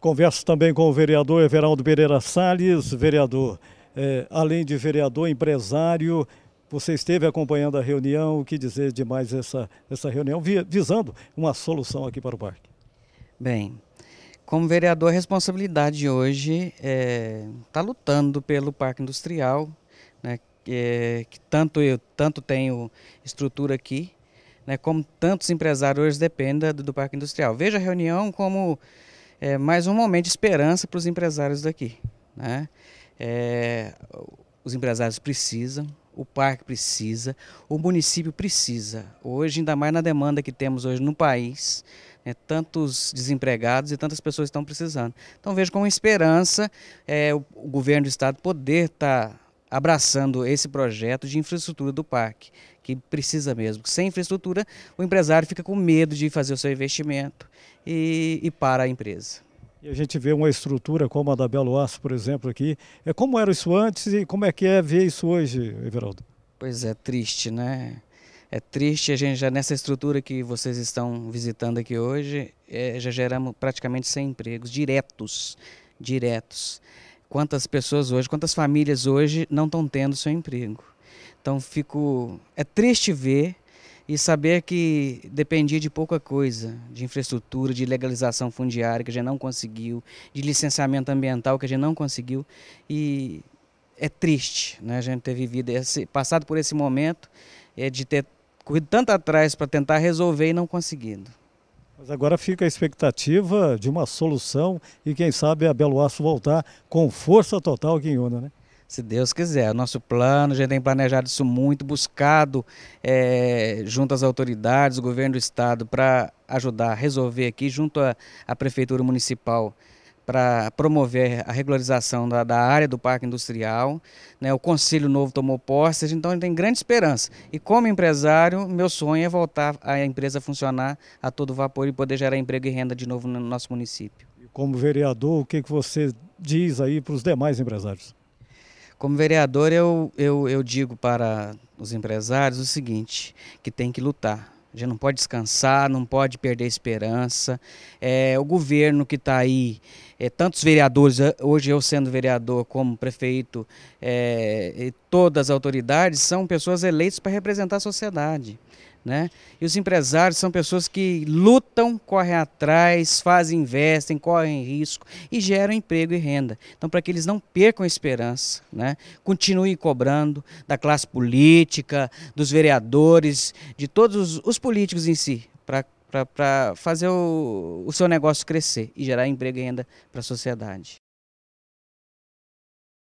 Converso também com o vereador Everaldo Pereira Salles. Vereador, é, além de vereador, empresário, você esteve acompanhando a reunião. O que dizer de mais essa, essa reunião, visando uma solução aqui para o parque? Bem, como vereador, a responsabilidade hoje está é, lutando pelo Parque Industrial, né, é, que tanto eu tanto tenho estrutura aqui, né, como tantos empresários dependem do, do Parque Industrial. Veja a reunião como é, mais um momento de esperança para os empresários daqui. Né? É, os empresários precisam, o parque precisa, o município precisa. Hoje, ainda mais na demanda que temos hoje no país, né, tantos desempregados e tantas pessoas estão precisando. Então vejo como esperança é, o, o governo do estado poder estar tá abraçando esse projeto de infraestrutura do parque, que precisa mesmo. Sem infraestrutura, o empresário fica com medo de fazer o seu investimento e, e para a empresa. E a gente vê uma estrutura como a da Belo Aço, por exemplo, aqui. É como era isso antes e como é que é ver isso hoje, Everaldo? Pois é, triste, né? É triste a gente já nessa estrutura que vocês estão visitando aqui hoje, é, já geramos praticamente 100 empregos diretos, diretos quantas pessoas hoje, quantas famílias hoje não estão tendo seu emprego. Então fico é triste ver e saber que dependia de pouca coisa, de infraestrutura, de legalização fundiária que a gente não conseguiu, de licenciamento ambiental que a gente não conseguiu e é triste, né? A gente ter vivido esse, passado por esse momento é de ter corrido tanto atrás para tentar resolver e não conseguindo. Mas agora fica a expectativa de uma solução e quem sabe a Belo Aço voltar com força total aqui em Una, né? Se Deus quiser, o nosso plano, a gente tem planejado isso muito, buscado é, junto às autoridades, o governo do estado, para ajudar a resolver aqui, junto à Prefeitura Municipal para promover a regularização da, da, área do parque industrial. Né? O Conselho Novo tomou posse, então ele tem grande esperança. E como empresário, meu sonho é voltar a empresa a funcionar a todo vapor e poder gerar emprego e renda de novo no nosso município. Como vereador, o que, que você diz aí para os demais empresários? Como vereador, eu, eu, eu digo para os empresários o seguinte, que tem que lutar a gente não pode descansar, não pode perder a esperança. É, o governo que está aí, é, tantos vereadores, eh, hoje eu sendo vereador como prefeito, é, todas as autoridades são pessoas eleitas para representar a sociedade. Né? E os empresários são pessoas que lutam, correm atrás, fazem, investem, correm risco e geram emprego e renda. Então, para que eles não percam a esperança, né? continuem cobrando da classe política, dos vereadores, de todos os políticos em si, para fazer o, o seu negócio crescer e gerar emprego e renda para a sociedade.